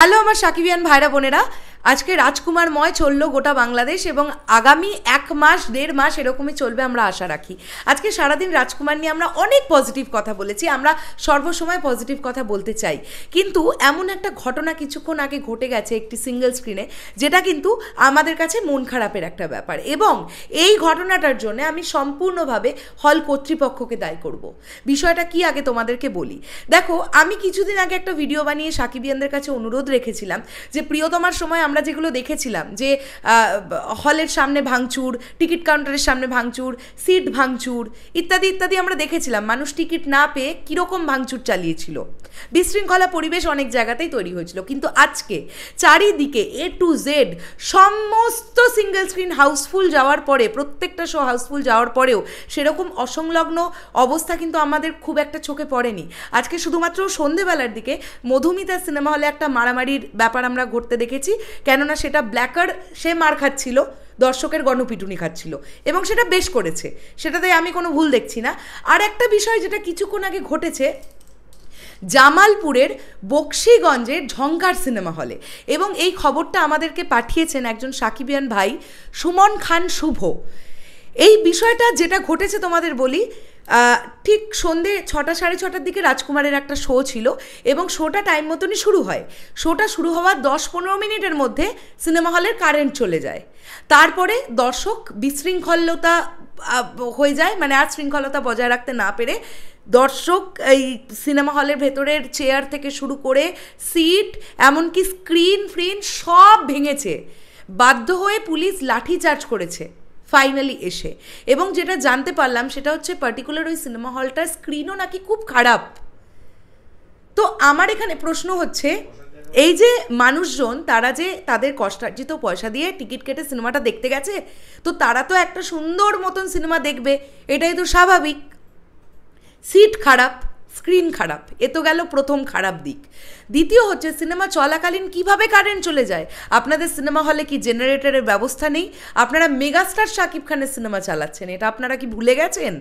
hello আমার সাকিবিয়ান ভাইরা বোনেরা আজকে রাজকুমার ময় চললো গোটা বাংলাদেশ এবং আগামী এক মাস দেড় মাস এরকমই চলবে আমরা আশা রাখি আজকে সারাদিন রাজকুমার নিয়ে আমরা অনেক পজিটিভ কথা বলেছি আমরা সর্বসময় পজিটিভ কথা বলতে চাই কিন্তু এমন একটা ঘটনা কিছুক্ষণ আগে ঘটে গেছে একটি সিঙ্গেল স্ক্রিনে যেটা কিন্তু আমাদের কাছে মন খারাপের একটা ব্যাপার এবং এই ঘটনাটার জন্য আমি সম্পূর্ণভাবে হল কর্তৃপক্ষকে দায়ী করব বিষয়টা কি আগে তোমাদেরকে বলি দেখো আমি কিছুদিন আগে একটা ভিডিও বানিয়ে সাকিবিয়ানদের কাছে অনুরোধ রেখেছিলাম যে প্রিয়তমার সময় আমরা যেগুলো দেখেছিলাম যে হলের সামনে ভাঙচুর টিকিট কাউন্টারের সামনে ভাঙচুর সিট ভাঙচুর ইত্যাদি ইত্যাদি আমরা দেখেছিলাম মানুষ টিকিট না পেয়ে কীরকম ভাঙচুর চালিয়েছিল বিশৃঙ্খলা পরিবেশ অনেক জায়গাতেই তৈরি হয়েছিল কিন্তু আজকে চারিদিকে এ টু জেড সমস্ত সিঙ্গেল স্ক্রিন হাউসফুল যাওয়ার পরে প্রত্যেকটা শো হাউসফুল যাওয়ার পরেও সেরকম অসংলগ্ন অবস্থা কিন্তু আমাদের খুব একটা চোখে পড়েনি আজকে শুধুমাত্র সন্ধেবেলার দিকে মধুমিতা সিনেমা হলে একটা মারামারির ব্যাপার আমরা ঘটতে দেখেছি কেননা সেটা ব্ল্যাকার সে মার খাচ্ছিল দর্শকের গণপিটুনি খাচ্ছিল এবং সেটা বেশ করেছে সেটাতে আমি কোনো ভুল দেখছি না আর একটা বিষয় যেটা কিছুক্ষণ আগে ঘটেছে জামালপুরের বক্সিগঞ্জের ঝঙ্কার সিনেমা হলে এবং এই খবরটা আমাদেরকে পাঠিয়েছেন একজন সাকিবিয়ান ভাই সুমন খান শুভ এই বিষয়টা যেটা ঘটেছে তোমাদের বলি ঠিক সন্ধে ছটা সাড়ে ছটার দিকে রাজকুমারের একটা শো ছিল এবং শোটা টাইম মতনই শুরু হয় শোটা শুরু হওয়ার দশ পনেরো মিনিটের মধ্যে সিনেমা হলের কারেন্ট চলে যায় তারপরে দর্শক বিশৃঙ্খলতা হয়ে যায় মানে আর শৃঙ্খলতা বজায় রাখতে না পেরে দর্শক এই সিনেমা হলের ভেতরের চেয়ার থেকে শুরু করে সিট এমনকি স্ক্রিন ফ্রিন সব ভেঙেছে বাধ্য হয়ে পুলিশ লাঠি চার্জ করেছে ফাইনালি এসে এবং যেটা জানতে পারলাম সেটা হচ্ছে পার্টিকুলার ওই সিনেমা হলটার স্ক্রিনও নাকি খুব খারাপ তো আমার এখানে প্রশ্ন হচ্ছে এই যে মানুষজন তারা যে তাদের কষ্টার্জিত পয়সা দিয়ে টিকিট কেটে সিনেমাটা দেখতে গেছে তো তারা তো একটা সুন্দর মতন সিনেমা দেখবে এটাই তো স্বাভাবিক সিট খারাপ স্ক্রিন খারাপ এ তো গেল প্রথম খারাপ দিক দ্বিতীয় হচ্ছে সিনেমা চলাকালীন কিভাবে কারেন্ট চলে যায় আপনাদের সিনেমা হলে কি জেনারেটরের ব্যবস্থা নেই আপনারা মেগাস্টার শাকিব খানের সিনেমা চালাচ্ছেন এটা আপনারা কি ভুলে গেছেন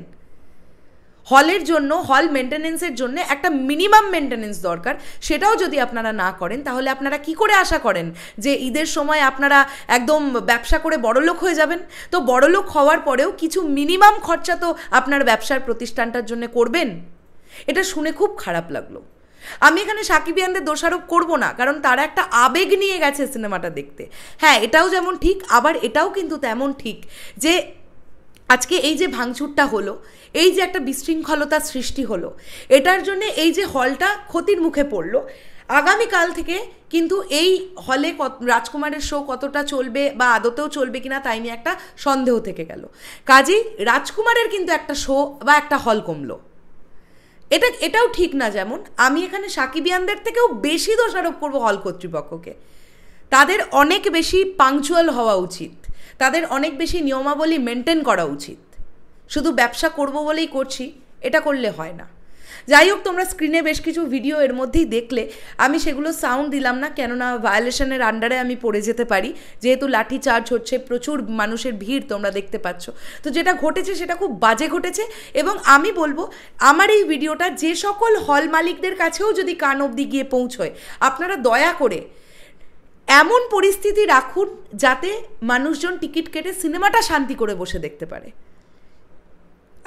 হলের জন্য হল মেনটেনেন্সের জন্য একটা মিনিমাম মেনটেনেন্স দরকার সেটাও যদি আপনারা না করেন তাহলে আপনারা কি করে আশা করেন যে ঈদের সময় আপনারা একদম ব্যবসা করে বড়লোক হয়ে যাবেন তো বড়লোক হওয়ার পরেও কিছু মিনিমাম খরচা তো আপনার ব্যবসার প্রতিষ্ঠানটার জন্য করবেন এটা শুনে খুব খারাপ লাগলো আমি এখানে সাকিবিয়ানদের দোষারোপ করব না কারণ তারা একটা আবেগ নিয়ে গেছে সিনেমাটা দেখতে হ্যাঁ এটাও যেমন ঠিক আবার এটাও কিন্তু তেমন ঠিক যে আজকে এই যে ভাঙচুরটা হলো এই যে একটা বিশৃঙ্খলতার সৃষ্টি হলো এটার জন্য এই যে হলটা ক্ষতির মুখে পড়লো আগামীকাল থেকে কিন্তু এই হলে কত রাজকুমারের শো কতটা চলবে বা আদতেও চলবে কিনা তাই নিয়ে একটা সন্দেহ থেকে গেল কাজেই রাজকুমারের কিন্তু একটা শো বা একটা হল কমলো এটা এটাও ঠিক না যেমন আমি এখানে সাকিবিয়ানদের থেকেও বেশি দোষারোপ করবো হল কর্তৃপক্ষকে তাদের অনেক বেশি পাংচুয়াল হওয়া উচিত তাদের অনেক বেশি নিয়মাবলী মেনটেন করা উচিত শুধু ব্যবসা করব বলেই করছি এটা করলে হয় না যাই হোক তোমরা স্ক্রিনে বেশ কিছু ভিডিও এর মধ্যেই দেখলে আমি সেগুলো সাউন্ড দিলাম না কেননা ভায়োলেশনের আন্ডারে আমি পড়ে যেতে পারি যেহেতু লাঠি চার্জ হচ্ছে প্রচুর মানুষের ভিড় তোমরা দেখতে পাচ্ছ তো যেটা ঘটেছে সেটা খুব বাজে ঘটেছে এবং আমি বলবো আমার এই ভিডিওটা যে সকল হল মালিকদের কাছেও যদি কান অবধি গিয়ে পৌঁছয় আপনারা দয়া করে এমন পরিস্থিতি রাখুন যাতে মানুষজন টিকিট কেটে সিনেমাটা শান্তি করে বসে দেখতে পারে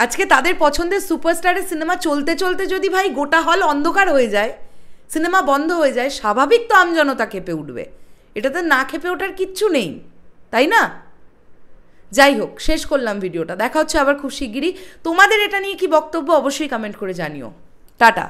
আজকে তাদের পছন্দের সুপারস্টারের সিনেমা চলতে চলতে যদি ভাই গোটা হল অন্ধকার হয়ে যায় সিনেমা বন্ধ হয়ে যায় স্বাভাবিক তো আমজনতা খেপে উঠবে এটাতে না খেপে ওঠার কিচ্ছু নেই তাই না যাই হোক শেষ করলাম ভিডিওটা দেখা হচ্ছে আবার খুব শিগগিরই তোমাদের এটা নিয়ে কি বক্তব্য অবশ্যই কমেন্ট করে জানিও টাটা